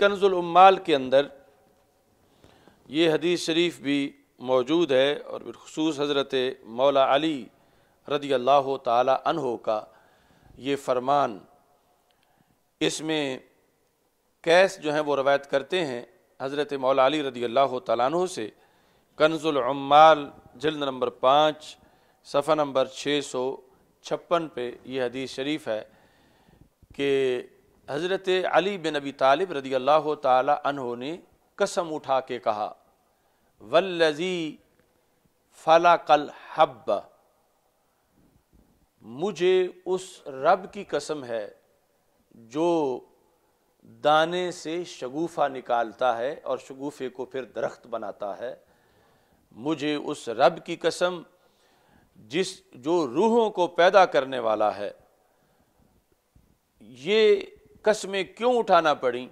कन्जुलमाल के अंदर ये हदीस शरीफ भी मौजूद है और बिलखसूस हज़रत मौला अली रदी अल्लाह तहो का ये फरमान इसमें कैस जो हैं वो रवायत करते हैं हज़रत मौला अली रदी अल्लाह तहों से कन्जुलमाल जल्द नंबर पाँच सफ़ा नंबर छः सौ छप्पन पे ये हदीस शरीफ है कि हज़रत अली बिन अबी तालिब रदी अल्लाह तहों ने कसम उठा के कहा वल्लजी फला कल हब मुझे उस रब की कसम है जो दाने से शगुफ़ा निकालता है और शगुफ़े को फिर दरख्त बनाता है मुझे उस रब की कसम जिस जो रूहों को पैदा करने वाला है ये कस्में क्यों उठाना पड़ी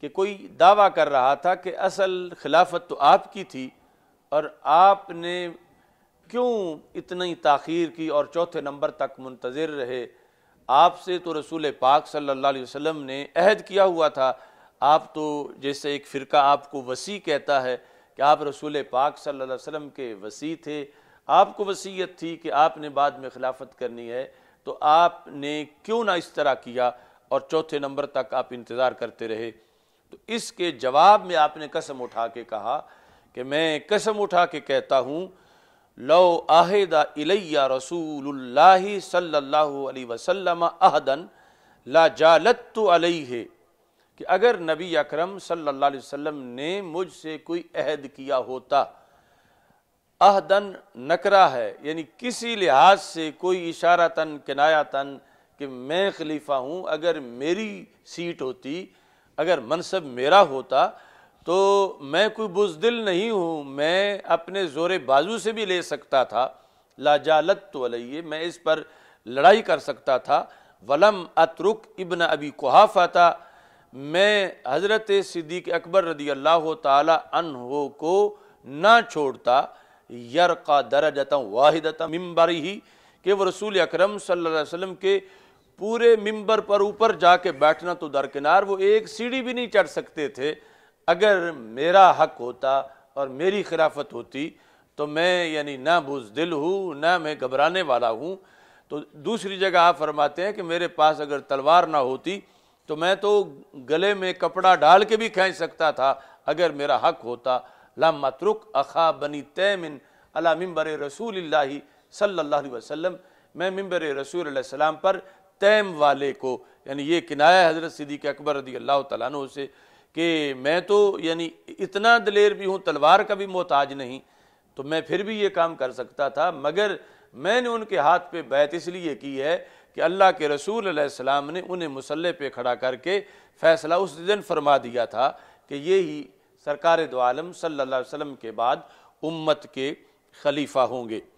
कि कोई दावा कर रहा था कि असल खिलाफत तो आपकी थी और आपने क्यों इतनी ताखीर की और चौथे नंबर तक मुंतज़र रहे आपसे तो रसूल पाक सल्लल्लाहु अलैहि वसल्लम ने अहद किया हुआ था आप तो जैसे एक फ़िरका आपको वसी कहता है कि आप रसूल पाक सल्लल्लाहु अलैहि वसल्लम के वसी थे आपको वसीयत थी कि आपने बाद में खिलाफत करनी है तो आपने क्यों ना इस तरह किया और चौथे नंबर तक आप इंतज़ार करते रहे तो इसके जवाब में आपने कसम उठा के कहा कि मैं कसम उठा के कहता हूँ लो आहदा इलैया रसूल सल्ला वसलम अहदन ला जालत अलैह कि अगर नबी अकरम सल्लल्लाहु अलैहि वसल्लम ने मुझसे कोई अहद किया होता अहदन नकरा है यानी किसी लिहाज से कोई इशारा तन किनाया तन कि मैं खलीफा हूँ अगर मेरी सीट होती अगर मनसब मेरा होता तो मैं कोई बुजदिल नहीं हूँ मैं अपने ज़ोर बाजू से भी ले सकता था लाजालत तो वलिए मैं इस पर लड़ाई कर सकता था वलम अतरुक इबन अबी कुहाफा था मैं हज़रत सिद्दीक अकबर रदी अल्लाह तहो को ना छोड़ता यरका दरजता वाहिदता मिम्बर ही कि वह रसूल अक्रम सल्ला वसम के पूरे मिंबर पर ऊपर जाके बैठना तो दरकिनार वो एक सीढ़ी भी नहीं चढ़ सकते थे अगर मेरा हक होता और मेरी खिलाफत होती तो मैं यानी ना दिल हूँ ना मैं घबराने वाला हूँ तो दूसरी जगह आप फरमाते हैं कि मेरे पास अगर तलवार ना होती तो मैं तो गले में कपड़ा डाल के भी खींच सकता था अगर मेरा हक होता लामतरुक अखा बनी तैमिन अला मिम्बर रसूल सल्ला वसम मैं मिम्बर रसूल सलाम पर तैम वाले को यानी ये किनाया हज़रत सिद्दीक अकबर रदी अल्लाह तु से कि मैं तो यानी इतना दलेर भी हूँ तलवार का भी मोहताज नहीं तो मैं फिर भी ये काम कर सकता था मगर मैंने उनके हाथ पे बैत इसलिए की है कि अल्लाह के रसूल सलाम ने उन्हें मुसल्ले पे खड़ा करके फ़ैसला उस दिन फरमा दिया था कि ये ही सरकार दो आलम सल्ला वसम के बाद उम्मत के खलीफा होंगे